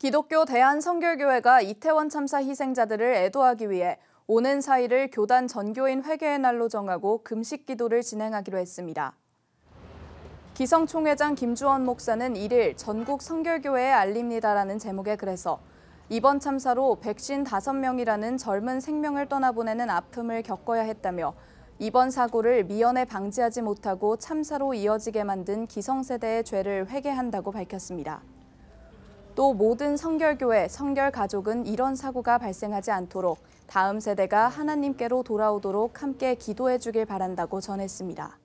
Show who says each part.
Speaker 1: 기독교 대한성결교회가 이태원 참사 희생자들을 애도하기 위해 오는 4일을 교단 전교인 회개의 날로 정하고 금식 기도를 진행하기로 했습니다. 기성총회장 김주원 목사는 1일 전국 성결교회에 알립니다라는 제목의 글에서 이번 참사로 백신 5명이라는 젊은 생명을 떠나보내는 아픔을 겪어야 했다며 이번 사고를 미연에 방지하지 못하고 참사로 이어지게 만든 기성세대의 죄를 회개한다고 밝혔습니다. 또 모든 성결교회, 성결가족은 이런 사고가 발생하지 않도록 다음 세대가 하나님께로 돌아오도록 함께 기도해 주길 바란다고 전했습니다.